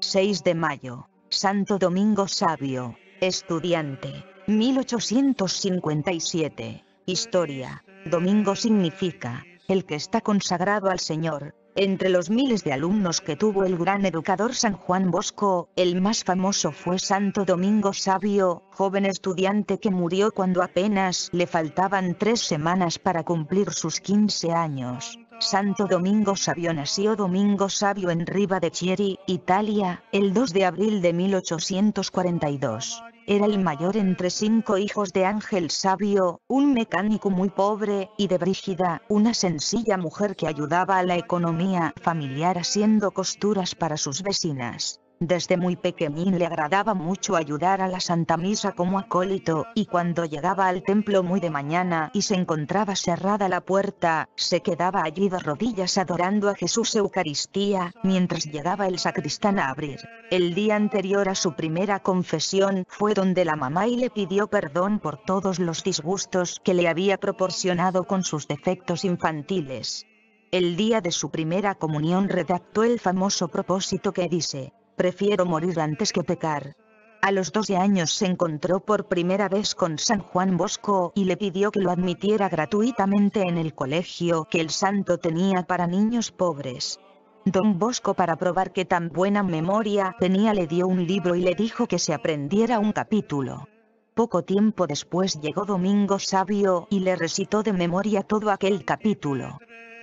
6 de mayo, Santo Domingo Sabio, estudiante, 1857, historia, Domingo significa, el que está consagrado al Señor. Entre los miles de alumnos que tuvo el gran educador San Juan Bosco, el más famoso fue Santo Domingo Sabio, joven estudiante que murió cuando apenas le faltaban tres semanas para cumplir sus 15 años. Santo Domingo Sabio nació Domingo Sabio en Riva de Chieri, Italia, el 2 de abril de 1842. Era el mayor entre cinco hijos de Ángel Sabio, un mecánico muy pobre, y de Brígida, una sencilla mujer que ayudaba a la economía familiar haciendo costuras para sus vecinas. Desde muy pequeñín le agradaba mucho ayudar a la Santa Misa como acólito, y cuando llegaba al templo muy de mañana y se encontraba cerrada la puerta, se quedaba allí de rodillas adorando a Jesús Eucaristía, mientras llegaba el sacristán a abrir. El día anterior a su primera confesión fue donde la mamá y le pidió perdón por todos los disgustos que le había proporcionado con sus defectos infantiles. El día de su primera comunión redactó el famoso propósito que dice, prefiero morir antes que pecar. A los 12 años se encontró por primera vez con San Juan Bosco y le pidió que lo admitiera gratuitamente en el colegio que el santo tenía para niños pobres. Don Bosco para probar que tan buena memoria tenía le dio un libro y le dijo que se aprendiera un capítulo. Poco tiempo después llegó Domingo Sabio y le recitó de memoria todo aquel capítulo.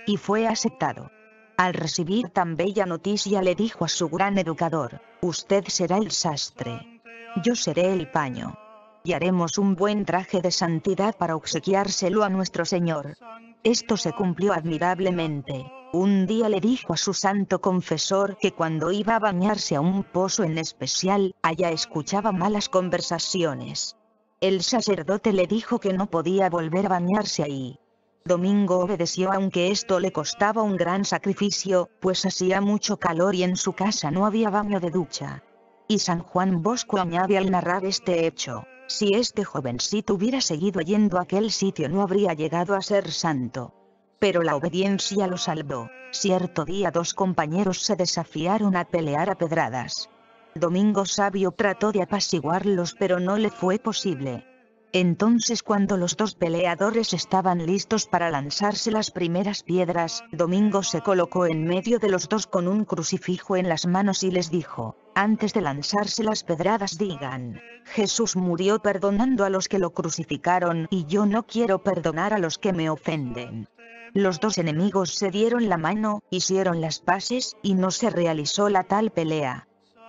Y fue aceptado. Al recibir tan bella noticia le dijo a su gran educador, usted será el sastre. Yo seré el paño. Y haremos un buen traje de santidad para obsequiárselo a nuestro Señor. Esto se cumplió admirablemente. Un día le dijo a su santo confesor que cuando iba a bañarse a un pozo en especial, allá escuchaba malas conversaciones. El sacerdote le dijo que no podía volver a bañarse ahí, Domingo obedeció aunque esto le costaba un gran sacrificio, pues hacía mucho calor y en su casa no había baño de ducha. Y San Juan Bosco añade al narrar este hecho, si este jovencito hubiera seguido yendo a aquel sitio no habría llegado a ser santo. Pero la obediencia lo salvó. Cierto día dos compañeros se desafiaron a pelear a pedradas. Domingo Sabio trató de apaciguarlos pero no le fue posible entonces cuando los dos peleadores estaban listos para lanzarse las primeras piedras, Domingo se colocó en medio de los dos con un crucifijo en las manos y les dijo, antes de lanzarse las pedradas digan, Jesús murió perdonando a los que lo crucificaron y yo no quiero perdonar a los que me ofenden. Los dos enemigos se dieron la mano, hicieron las paces, y no se realizó la tal pelea.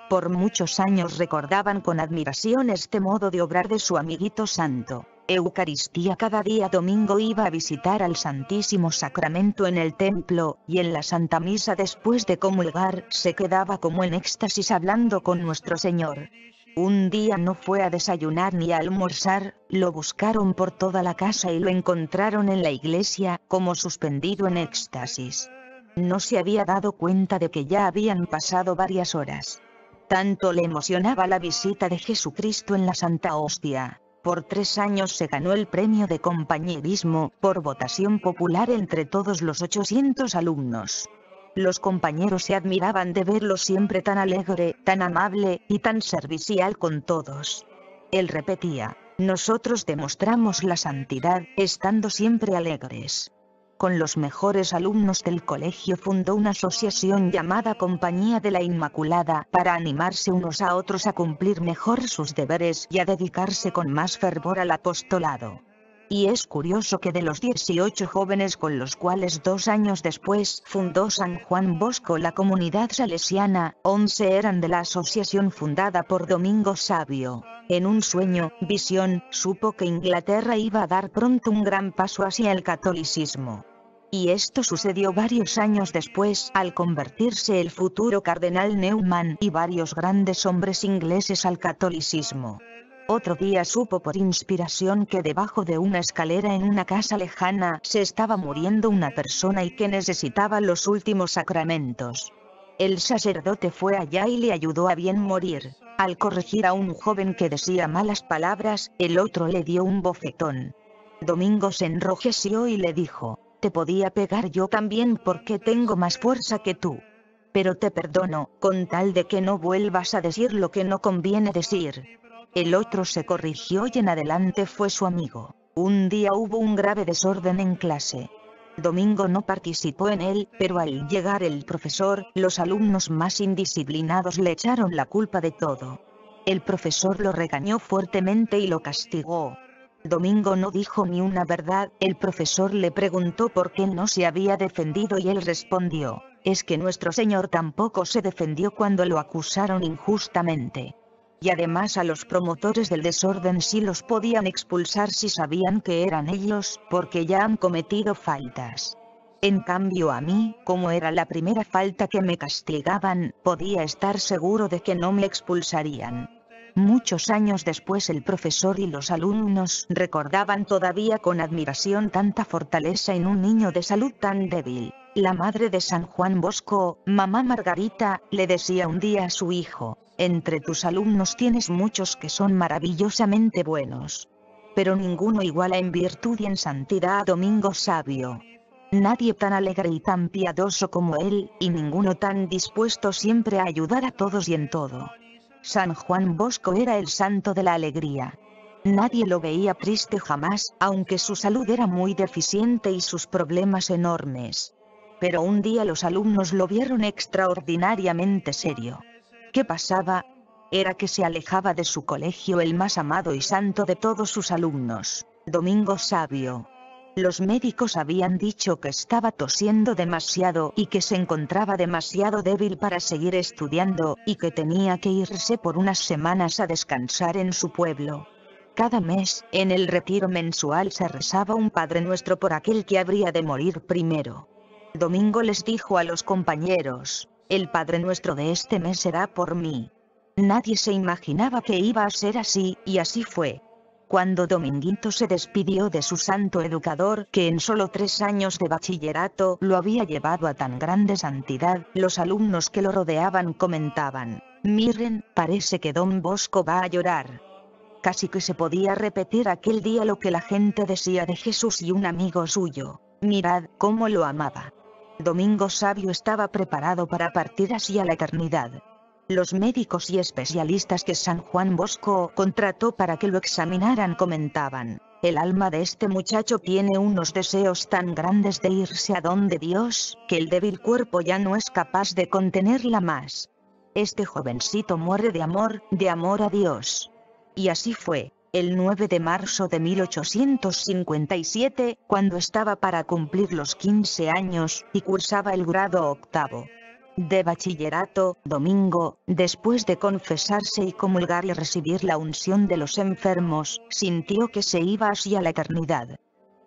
Por muchos años recordaban con admiración este modo de obrar de su amiguito santo. Eucaristía cada día domingo iba a visitar al Santísimo Sacramento en el templo, y en la Santa Misa después de comulgar, se quedaba como en éxtasis hablando con nuestro Señor. Un día no fue a desayunar ni a almorzar, lo buscaron por toda la casa y lo encontraron en la iglesia, como suspendido en éxtasis. No se había dado cuenta de que ya habían pasado varias horas. Tanto le emocionaba la visita de Jesucristo en la Santa Hostia. Por tres años se ganó el premio de compañerismo, por votación popular entre todos los 800 alumnos. Los compañeros se admiraban de verlo siempre tan alegre, tan amable, y tan servicial con todos. Él repetía, nosotros demostramos la santidad, estando siempre alegres con los mejores alumnos del colegio fundó una asociación llamada Compañía de la Inmaculada para animarse unos a otros a cumplir mejor sus deberes y a dedicarse con más fervor al apostolado. Y es curioso que de los 18 jóvenes con los cuales dos años después fundó San Juan Bosco la comunidad salesiana, 11 eran de la asociación fundada por Domingo Sabio. En un sueño, visión, supo que Inglaterra iba a dar pronto un gran paso hacia el catolicismo. Y esto sucedió varios años después al convertirse el futuro cardenal Newman y varios grandes hombres ingleses al catolicismo. Otro día supo por inspiración que debajo de una escalera en una casa lejana se estaba muriendo una persona y que necesitaba los últimos sacramentos. El sacerdote fue allá y le ayudó a bien morir. Al corregir a un joven que decía malas palabras, el otro le dio un bofetón. Domingo se enrojeció y le dijo, te podía pegar yo también porque tengo más fuerza que tú. Pero te perdono, con tal de que no vuelvas a decir lo que no conviene decir. El otro se corrigió y en adelante fue su amigo. Un día hubo un grave desorden en clase. Domingo no participó en él, pero al llegar el profesor, los alumnos más indisciplinados le echaron la culpa de todo. El profesor lo regañó fuertemente y lo castigó. Domingo no dijo ni una verdad, el profesor le preguntó por qué no se había defendido y él respondió, es que nuestro señor tampoco se defendió cuando lo acusaron injustamente y además a los promotores del desorden sí los podían expulsar si sabían que eran ellos, porque ya han cometido faltas. En cambio a mí, como era la primera falta que me castigaban, podía estar seguro de que no me expulsarían. Muchos años después el profesor y los alumnos recordaban todavía con admiración tanta fortaleza en un niño de salud tan débil. La madre de San Juan Bosco, mamá Margarita, le decía un día a su hijo, entre tus alumnos tienes muchos que son maravillosamente buenos. Pero ninguno iguala en virtud y en santidad a Domingo Sabio. Nadie tan alegre y tan piadoso como él, y ninguno tan dispuesto siempre a ayudar a todos y en todo. San Juan Bosco era el santo de la alegría. Nadie lo veía triste jamás, aunque su salud era muy deficiente y sus problemas enormes. Pero un día los alumnos lo vieron extraordinariamente serio. ¿Qué pasaba, era que se alejaba de su colegio el más amado y santo de todos sus alumnos, Domingo Sabio. Los médicos habían dicho que estaba tosiendo demasiado y que se encontraba demasiado débil para seguir estudiando, y que tenía que irse por unas semanas a descansar en su pueblo. Cada mes, en el retiro mensual se rezaba un Padre Nuestro por aquel que habría de morir primero. Domingo les dijo a los compañeros, el Padre Nuestro de este mes será por mí. Nadie se imaginaba que iba a ser así, y así fue. Cuando Dominguito se despidió de su santo educador, que en solo tres años de bachillerato lo había llevado a tan grande santidad, los alumnos que lo rodeaban comentaban, «Miren, parece que don Bosco va a llorar». Casi que se podía repetir aquel día lo que la gente decía de Jesús y un amigo suyo, «Mirad cómo lo amaba». Domingo Sabio estaba preparado para partir hacia la eternidad. Los médicos y especialistas que San Juan Bosco contrató para que lo examinaran comentaban, el alma de este muchacho tiene unos deseos tan grandes de irse a donde Dios, que el débil cuerpo ya no es capaz de contenerla más. Este jovencito muere de amor, de amor a Dios. Y así fue el 9 de marzo de 1857, cuando estaba para cumplir los 15 años, y cursaba el grado octavo de bachillerato, domingo, después de confesarse y comulgar y recibir la unción de los enfermos, sintió que se iba hacia la eternidad.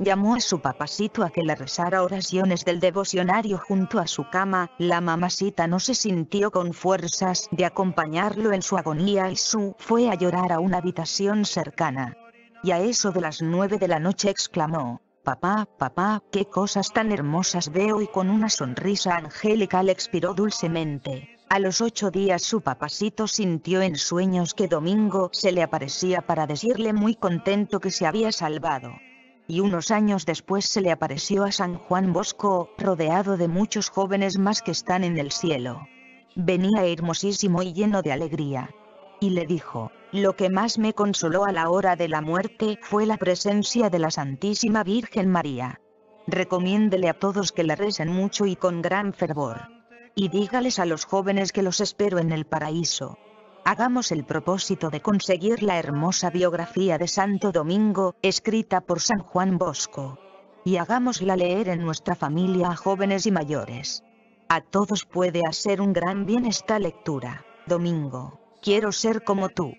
Llamó a su papacito a que le rezara oraciones del devocionario junto a su cama, la mamacita no se sintió con fuerzas de acompañarlo en su agonía y su fue a llorar a una habitación cercana. Y a eso de las nueve de la noche exclamó, Papá, papá, qué cosas tan hermosas veo y con una sonrisa angélica le expiró dulcemente. A los ocho días su papacito sintió en sueños que Domingo se le aparecía para decirle muy contento que se había salvado y unos años después se le apareció a San Juan Bosco, rodeado de muchos jóvenes más que están en el cielo. Venía hermosísimo y lleno de alegría. Y le dijo, lo que más me consoló a la hora de la muerte fue la presencia de la Santísima Virgen María. Recomiéndele a todos que la recen mucho y con gran fervor. Y dígales a los jóvenes que los espero en el paraíso hagamos el propósito de conseguir la hermosa biografía de Santo Domingo, escrita por San Juan Bosco. Y hagámosla leer en nuestra familia a jóvenes y mayores. A todos puede hacer un gran bien esta lectura. Domingo, quiero ser como tú.